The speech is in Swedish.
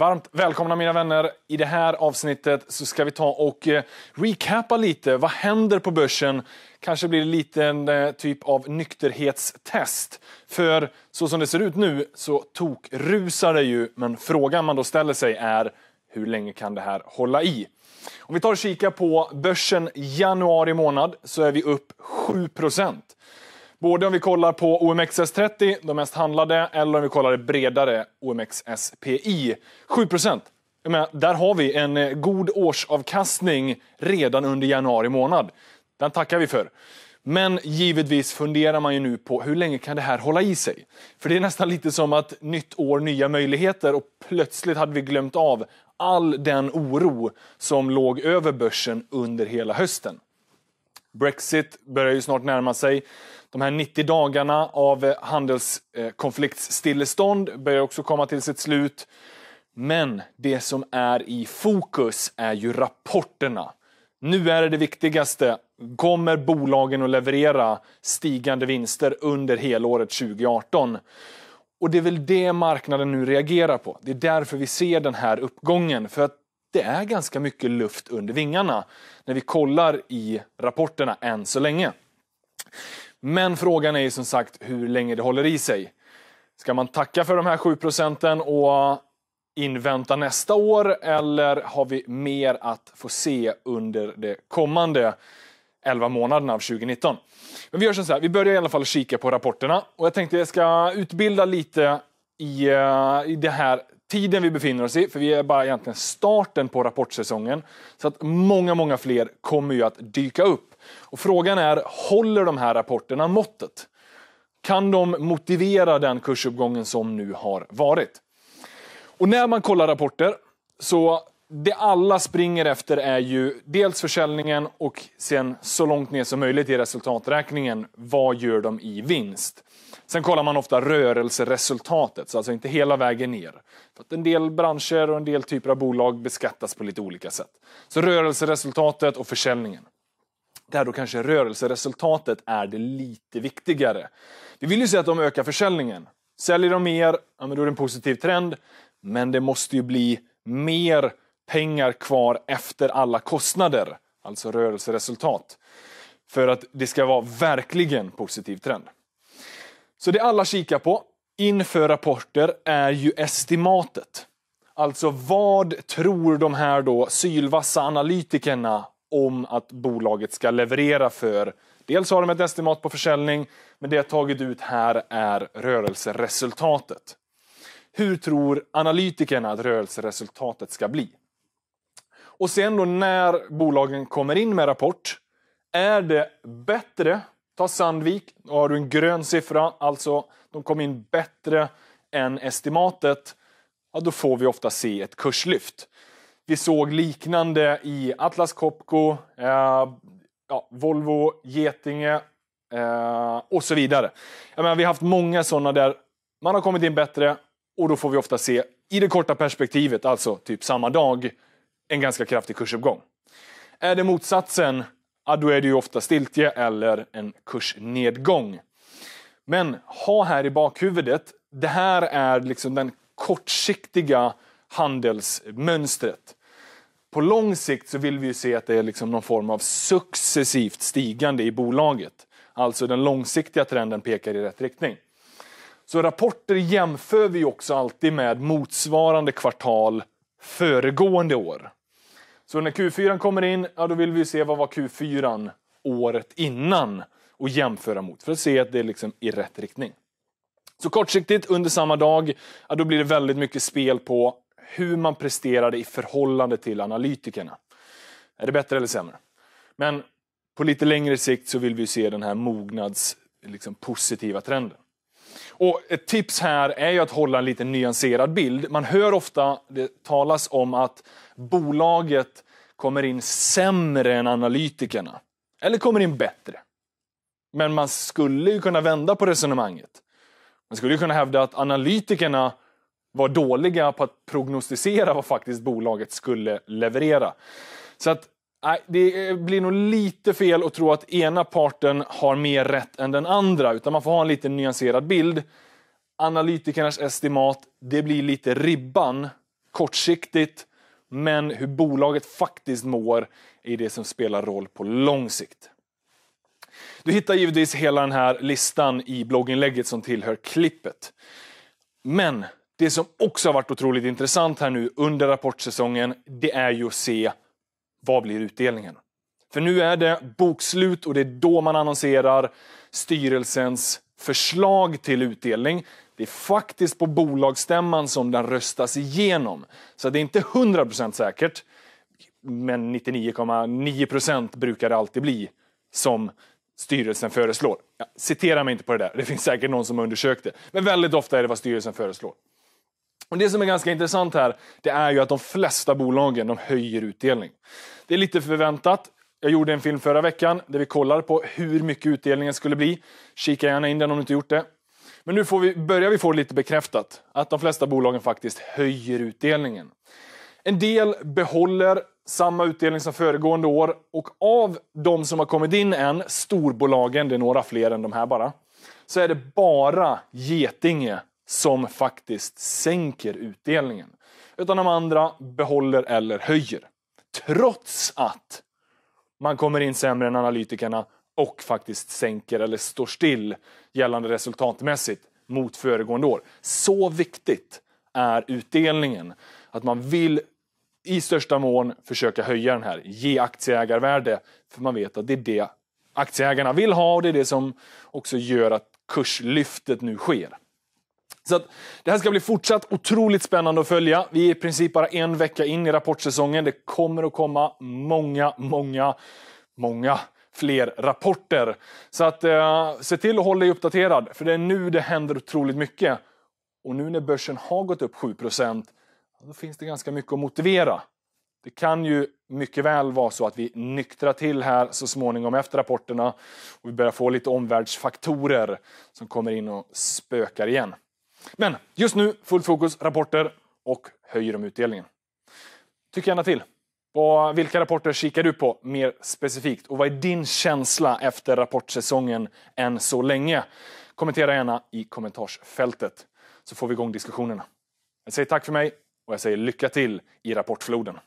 Varmt välkomna mina vänner. I det här avsnittet så ska vi ta och eh, recapa lite. Vad händer på börsen? Kanske blir det lite en eh, typ av nykterhetstest. För så som det ser ut nu så tokrusar det ju. Men frågan man då ställer sig är hur länge kan det här hålla i? Om vi tar och kikar på börsen januari månad så är vi upp 7 Både om vi kollar på OMXS30, de mest handlade, eller om vi kollar det bredare, OMXSPI. 7 men där har vi en eh, god årsavkastning redan under januari månad. Den tackar vi för. Men givetvis funderar man ju nu på hur länge kan det här hålla i sig? För det är nästan lite som att nytt år, nya möjligheter och plötsligt hade vi glömt av all den oro som låg över börsen under hela hösten. Brexit börjar ju snart närma sig. De här 90 dagarna av eh, handelskonfliktsstillestånd eh, börjar också komma till sitt slut. Men det som är i fokus är ju rapporterna. Nu är det det viktigaste. Kommer bolagen att leverera stigande vinster under helåret 2018? Och det är väl det marknaden nu reagerar på. Det är därför vi ser den här uppgången. För att det är ganska mycket luft under vingarna när vi kollar i rapporterna än så länge. Men frågan är ju som sagt hur länge det håller i sig. Ska man tacka för de här 7 procenten och invänta nästa år eller har vi mer att få se under de kommande 11 månaderna av 2019? Men vi gör så här, vi börjar i alla fall kika på rapporterna och jag tänkte jag ska utbilda lite i, eh, i det här tiden vi befinner oss i, för vi är bara egentligen starten på rapportsäsongen. Så att många, många fler kommer ju att dyka upp. Och frågan är, håller de här rapporterna måttet? Kan de motivera den kursuppgången som nu har varit? Och när man kollar rapporter så det alla springer efter är ju dels försäljningen och sen så långt ner som möjligt i resultaträkningen. Vad gör de i vinst? Sen kollar man ofta rörelseresultatet, så alltså inte hela vägen ner. För att en del branscher och en del typer av bolag beskattas på lite olika sätt. Så rörelseresultatet och försäljningen. Där då kanske rörelseresultatet är det lite viktigare. Vi vill ju se att de ökar försäljningen. Säljer de mer, ja, men då är det en positiv trend. Men det måste ju bli mer pengar kvar efter alla kostnader, alltså rörelseresultat. För att det ska vara verkligen positiv trend. Så det alla kikar på inför rapporter är ju estimatet. Alltså vad tror de här då sylvassa analytikerna om att bolaget ska leverera för Dels har de ett estimat på försäljning, men det jag tagit ut här är rörelseresultatet. Hur tror analytikerna att rörelseresultatet ska bli? Och sen då när bolagen kommer in med rapport, är det bättre, ta Sandvik, då har du en grön siffra, alltså de kom in bättre än estimatet, ja, då får vi ofta se ett kurslyft. Vi såg liknande i Atlas Copco, eh, ja, Volvo, Getinge eh, och så vidare. Jag menar, vi har haft många sådana där man har kommit in bättre och då får vi ofta se i det korta perspektivet, alltså typ samma dag, en ganska kraftig kursuppgång. Är det motsatsen, ja, då är det ju ofta stiltje eller en kursnedgång. Men ha här i bakhuvudet, det här är liksom den kortsiktiga handelsmönstret. På lång sikt så vill vi ju se att det är liksom någon form av successivt stigande i bolaget. Alltså den långsiktiga trenden pekar i rätt riktning. Så rapporter jämför vi också alltid med motsvarande kvartal föregående år. Så när Q4 kommer in, ja, då vill vi se vad var Q4 året innan och jämföra mot för att se att det är liksom i rätt riktning. Så kortsiktigt under samma dag, ja, då blir det väldigt mycket spel på hur man presterade i förhållande till analytikerna. Är det bättre eller sämre? Men på lite längre sikt så vill vi se den här mognads liksom, positiva trenden. Och ett tips här är ju att hålla en lite nyanserad bild. Man hör ofta det talas om att bolaget kommer in sämre än analytikerna. Eller kommer in bättre. Men man skulle ju kunna vända på resonemanget. Man skulle ju kunna hävda att analytikerna var dåliga på att prognostisera vad faktiskt bolaget skulle leverera. Så att Nej, det eh, blir nog lite fel att tro att ena parten har mer rätt än den andra, utan man får ha en lite nyanserad bild. Analytikernas estimat, det blir lite ribban, kortsiktigt, men hur bolaget faktiskt mår är det som spelar roll på lång sikt. Du hittar givetvis hela den här listan i blogginlägget som tillhör klippet. Men det som också har varit otroligt intressant här nu under rapportsäsongen, det är ju att se vad blir utdelningen? För nu är det bokslut och det är då man annonserar styrelsens förslag till utdelning. Det är faktiskt på bolagsstämman som den röstas igenom. Så det är inte 100% säkert, men 99,9% brukar det alltid bli som styrelsen föreslår. citera mig inte på det där, det finns säkert någon som har undersökt det. Men väldigt ofta är det vad styrelsen föreslår. Och Det som är ganska intressant här, det är ju att de flesta bolagen de höjer utdelning. Det är lite förväntat. Jag gjorde en film förra veckan där vi kollar på hur mycket utdelningen skulle bli. Kika gärna in den om du inte gjort det. Men nu vi, börjar vi få lite bekräftat att de flesta bolagen faktiskt höjer utdelningen. En del behåller samma utdelning som föregående år och av de som har kommit in än, storbolagen, det är några fler än de här bara, så är det bara Getinge som faktiskt sänker utdelningen. Utan de andra behåller eller höjer. Trots att man kommer in sämre än analytikerna och faktiskt sänker eller står still gällande resultatmässigt mot föregående år. Så viktigt är utdelningen. Att man vill i största mån försöka höja den här, ge aktieägarvärde. För man vet att det är det aktieägarna vill ha och det är det som också gör att kurslyftet nu sker. Så att, det här ska bli fortsatt otroligt spännande att följa. Vi är i princip bara en vecka in i rapportsäsongen. Det kommer att komma många, många, många fler rapporter. Så att, eh, se till att hålla dig uppdaterad, för det är nu det händer otroligt mycket. Och nu när börsen har gått upp 7 då finns det ganska mycket att motivera. Det kan ju mycket väl vara så att vi nyktrar till här så småningom efter rapporterna och vi börjar få lite omvärldsfaktorer som kommer in och spökar igen. Men just nu fullt fokus rapporter och höjer de utdelningen. Tyck gärna till. Och vilka rapporter kikar du på mer specifikt? Och vad är din känsla efter rapportsäsongen än så länge? Kommentera gärna i kommentarsfältet så får vi igång diskussionerna. Jag säger tack för mig och jag säger lycka till i rapportfloden.